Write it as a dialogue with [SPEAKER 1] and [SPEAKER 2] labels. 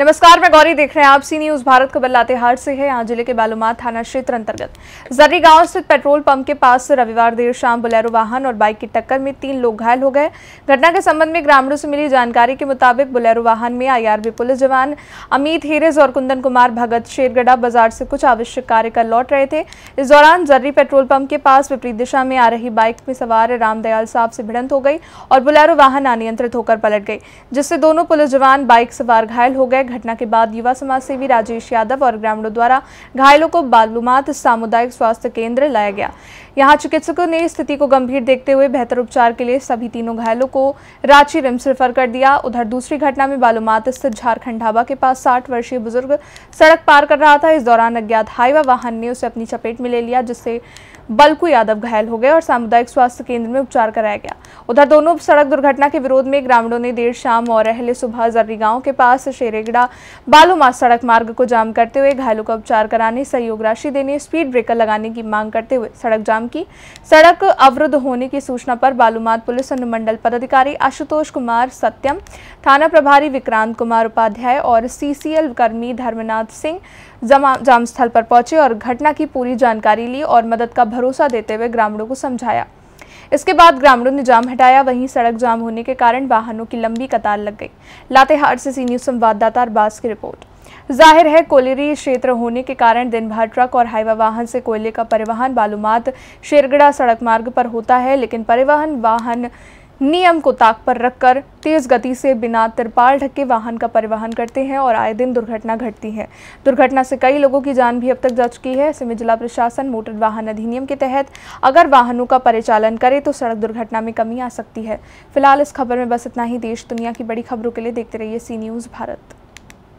[SPEAKER 1] नमस्कार मैं गौरी देख रहे हैं आप सी न्यूज भारत खबर लातेहार से है यहाँ जिले के बालूमाथ थाना क्षेत्र अंतर्गत जर्री गांव स्थित पेट्रोल पंप के पास रविवार देर शाम बोलेरो वाहन और बाइक की टक्कर में तीन लोग घायल हो गए घटना के संबंध में ग्रामीणों से मिली जानकारी के मुताबिक बोलेरो वाहन में आईआरबी पुलिस जवान अमित हेरेज और कुंदन कुमार भगत शेरगढ़ा बाजार से कुछ आवश्यक कार्य कर लौट रहे थे इस दौरान जर्री पेट्रोल पंप के पास विपरीत दिशा में आ रही बाइक में सवार रामदयाल साहब से भिड़ंत हो गई और बोलेरो वाहन अनियंत्रित होकर पलट गई जिससे दोनों पुलिस जवान बाइक सवार घायल हो गए घटना के बाद युवा समाज सेवी राजेश यादव और ग्रामीणों द्वारा घायलों को बालूमाथ सामुदायिक स्वास्थ्य केंद्र लाया गया यहाँ चिकित्सकों ने स्थिति को गंभीर देखते हुए बेहतर उपचार के लिए सभी तीनों घायलों को रांची रिम्स रेफर कर दिया उधर दूसरी घटना में बालूमात स्थित झारखंड ढाबा के पास साठ वर्षीय बुजुर्ग सड़क पार कर रहा था इस दौरान अज्ञात हाईवा वाहन ने उसे अपनी चपेट में ले लिया जिससे बल्कू यादव घायल हो गए और सामुदायिक स्वास्थ्य केंद्र में उपचार कराया गया उधर दोनों सड़क दुर्घटना के विरोध में ग्रामीणों ने देर शाम और अहले सुबह जर्री गांव के पास शेरेगड़ा बालूमा सड़क मार्ग को जाम करते हुए घायलों का उपचार कराने सहयोग राशि देने स्पीड ब्रेकर लगाने की मांग करते हुए सड़क जाम मांग की सड़क अवरुद्ध होने की सूचना पर बालूमाथ पुलिस अनुमंडल पदाधिकारी आशुतोष कुमार सत्यम थाना प्रभारी विक्रांत कुमार उपाध्याय और सीसीएल कर्मी धर्मनाथ सिंह जाम स्थल पर पहुंचे और घटना की पूरी जानकारी ली और मदद का भरोसा देते हुए ग्रामीणों को समझाया इसके बाद ग्रामीणों ने जाम हटाया वहीं सड़क जाम होने के कारण वाहनों की लंबी कतार लग गई लातेहार से सी न्यूज संवाददाता अरबाज की रिपोर्ट जाहिर है कोलेरी क्षेत्र होने के कारण दिन भर ट्रक और हाईवा वाहन से कोयले का परिवहन बालूमात शेरगढ़ सड़क मार्ग पर होता है लेकिन परिवहन वाहन नियम को ताक पर रखकर तेज गति से बिना तिरपाल के वाहन का परिवहन करते हैं और आए दिन दुर्घटना घटती है दुर्घटना से कई लोगों की जान भी अब तक जा चुकी है ऐसे में जिला प्रशासन मोटर वाहन अधिनियम के तहत अगर वाहनों का परिचालन करे तो सड़क दुर्घटना में कमी आ सकती है फिलहाल इस खबर में बस इतना ही देश दुनिया की बड़ी खबरों के लिए देखते रहिए सी न्यूज़ भारत